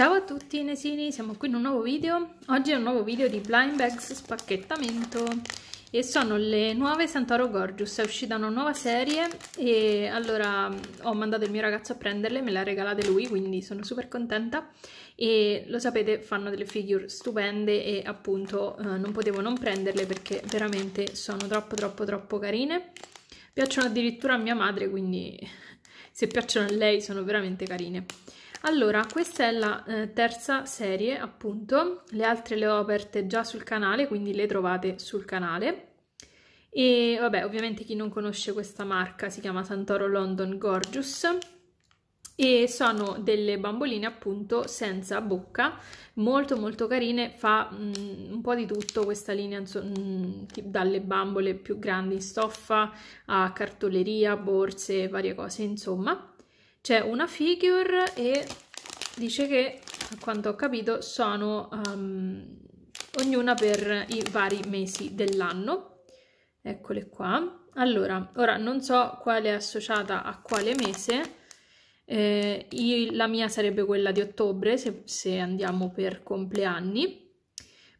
Ciao a tutti Inesini, siamo qui in un nuovo video. Oggi è un nuovo video di Blind Bags spacchettamento e sono le nuove Santoro Gorgeous, è uscita una nuova serie e allora mm, ho mandato il mio ragazzo a prenderle, me le ha regalate lui, quindi sono super contenta e lo sapete fanno delle figure stupende e appunto eh, non potevo non prenderle perché veramente sono troppo troppo troppo carine. Piacciono addirittura a mia madre, quindi se piacciono a lei sono veramente carine. Allora, questa è la eh, terza serie, appunto, le altre le ho aperte già sul canale, quindi le trovate sul canale. E vabbè, ovviamente chi non conosce questa marca si chiama Santoro London Gorgeous e sono delle bamboline appunto senza bocca, molto molto carine, fa mh, mm, un po' di tutto questa linea, mh, mm, dalle bambole più grandi in stoffa a cartoleria, borse, varie cose, insomma c'è una figure e dice che, a quanto ho capito, sono um, ognuna per i vari mesi dell'anno. Eccole qua. Allora, ora non so quale è associata a quale mese, eh, io, la mia sarebbe quella di ottobre, se, se, andiamo per compleanni.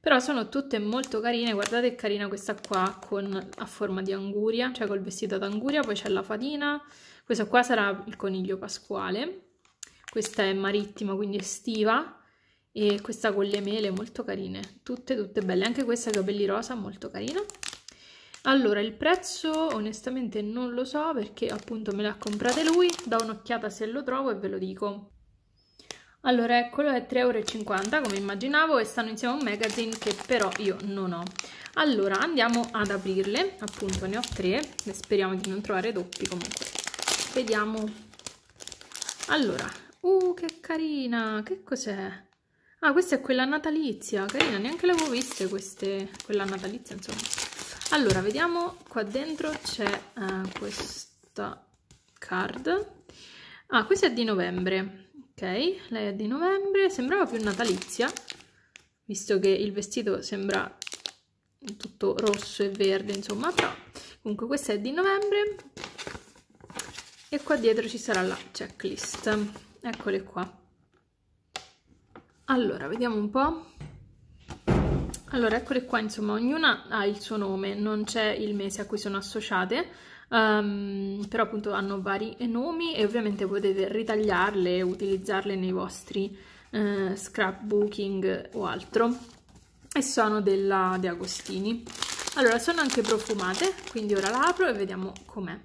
Però sono tutte molto carine, guardate è carina questa qua con, a forma di anguria, cioè col vestito d'anguria, poi c'è la fatina, questo qua sarà il coniglio pasquale, questa è marittima, quindi estiva, e questa con le mele molto carine, tutte tutte belle, anche questa capelli rosa molto carina. Allora, il prezzo onestamente non lo so perché appunto me l'ha comprata lui, do un'occhiata se lo trovo e ve lo dico. Allora, eccolo, è 3,50€ come immaginavo e stanno insieme a un magazine che però io non ho. Allora, andiamo ad aprirle, appunto ne ho tre speriamo di non trovare doppi comunque vediamo allora uh che carina che cos'è ah questa è quella natalizia carina neanche le avevo viste queste quella natalizia insomma allora vediamo qua dentro c'è uh, questa card ah questa è di novembre ok lei è di novembre sembrava più natalizia visto che il vestito sembra tutto rosso e verde insomma però comunque questa è di novembre e qua dietro ci sarà la checklist eccole qua allora vediamo un po' allora eccole qua insomma ognuna ha il suo nome non c'è il mese a cui sono associate um, però appunto hanno vari nomi e ovviamente potete ritagliarle e utilizzarle nei vostri uh, eh, scrapbooking o altro e sono della De Agostini allora sono anche profumate quindi ora la apro e vediamo com'è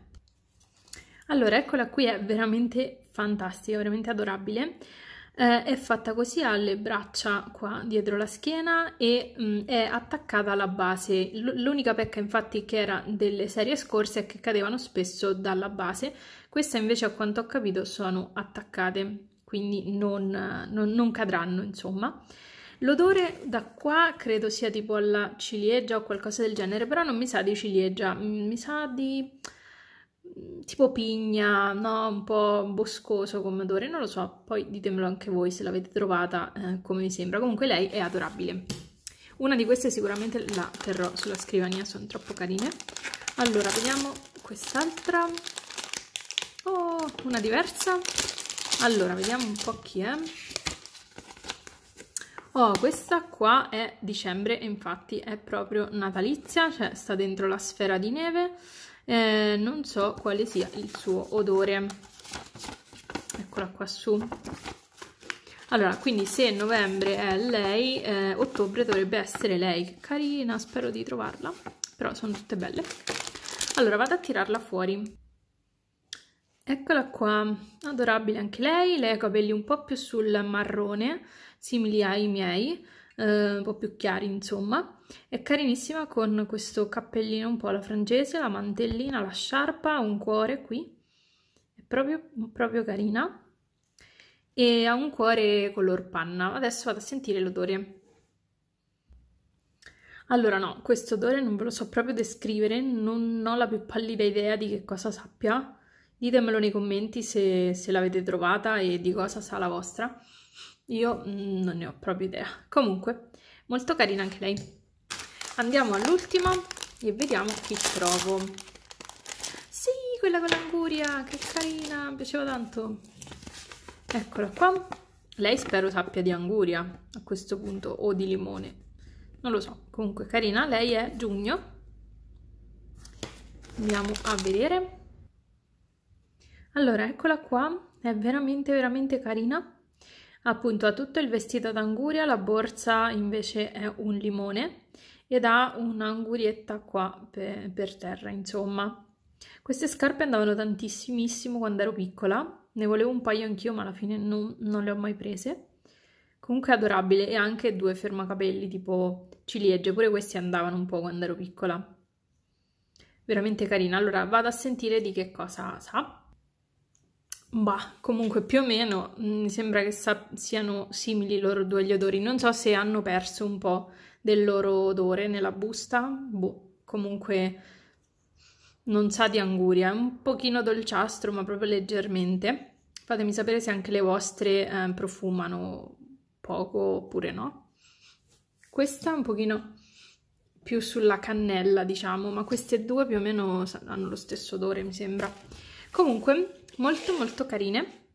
allora, eccola qui, è veramente fantastica, veramente adorabile. Eh, è fatta così, ha le braccia qua dietro la schiena e mh, mm, è attaccata alla base. l'unica pecca infatti che era delle serie scorse è che cadevano spesso dalla base. Questa invece a quanto ho capito sono attaccate, quindi non, non, non cadranno insomma. L'odore da qua credo sia tipo alla ciliegia o qualcosa del genere, però non mi sa di ciliegia, mm, mi sa di Mm, tipo pigna, no? Un po' boscoso come odore, non lo so, poi ditemelo anche voi se l'avete trovata eh, come vi sembra. Comunque lei è adorabile. Una di queste sicuramente la terrò sulla scrivania, sono troppo carine. Allora, vediamo quest'altra. Oh, una diversa. Allora, vediamo un po' chi è. Oh, questa qua è dicembre, infatti è proprio natalizia, cioè sta dentro la sfera di neve eh, non so quale sia il suo odore eccola qua su allora quindi se novembre è lei eh, ottobre dovrebbe essere lei carina spero di trovarla però sono tutte belle allora vado a tirarla fuori Eccola qua, adorabile anche lei, lei ha i capelli un po' più sul marrone, simili ai miei, eh, un po' più chiari insomma, è carinissima con questo cappellino un po' alla francese, la mantellina, la sciarpa, un cuore qui, è proprio, proprio carina e ha un cuore color panna. Adesso vado a sentire l'odore. Allora no, questo odore non ve lo so proprio descrivere, non ho la più pallida idea di che cosa sappia. Ditemelo nei commenti se, se l'avete trovata e di cosa sa la vostra. Io mm, non ne ho proprio idea. Comunque, molto carina anche lei. Andiamo all'ultima e vediamo chi trovo. Sì, quella con l'anguria, che carina, mi piaceva tanto. Eccola qua. Lei spero sappia di anguria a questo punto, o di limone. Non lo so, comunque carina. Lei è giugno. Andiamo a vedere. Allora, eccola qua, è veramente veramente carina appunto ha tutto il vestito d'anguria, la borsa invece è un limone ed ha un'angurietta qua per, per terra, insomma. Queste scarpe andavano tantissimissimo quando ero piccola, ne volevo un paio anch'io ma alla fine non, non le ho mai prese. Comunque adorabile e anche due fermacapelli tipo ciliegie, pure questi andavano un po' quando ero piccola. Veramente carina. Allora vado a sentire di che cosa sa. Bah, comunque più o meno mm, mi sembra che siano simili loro due gli odori. Non so se hanno perso un po' del loro odore nella busta. Boh, comunque non sa di anguria, è un pochino dolciastro ma proprio leggermente. Fatemi sapere se anche le vostre eh, profumano poco oppure no. Questa è un pochino più sulla cannella, diciamo, ma queste due più o meno hanno lo stesso odore, mi sembra. Comunque, molto molto carine.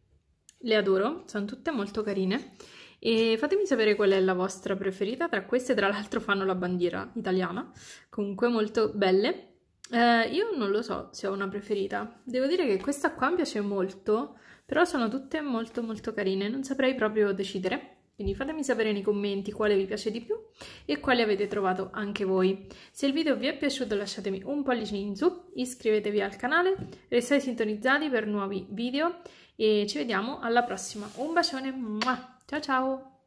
Le adoro, sono tutte molto carine. E fatemi sapere qual è la vostra preferita. Tra queste, tra l'altro, fanno la bandiera italiana. Comunque, molto belle. Eh, io non lo so se ho una preferita. Devo dire che questa qua mi piace molto, però sono tutte molto molto carine. Non saprei proprio decidere. Quindi fatemi sapere nei commenti quale vi piace di più e quale avete trovato anche voi. Se il video vi è piaciuto lasciatemi un pollice in su, iscrivetevi al canale, restate sintonizzati per nuovi video e ci vediamo alla prossima. Un bacione, ciao ciao!